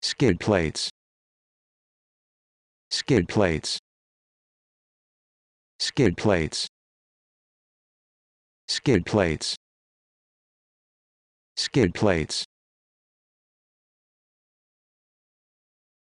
skid plates skid plates skid plates skid plates skid plates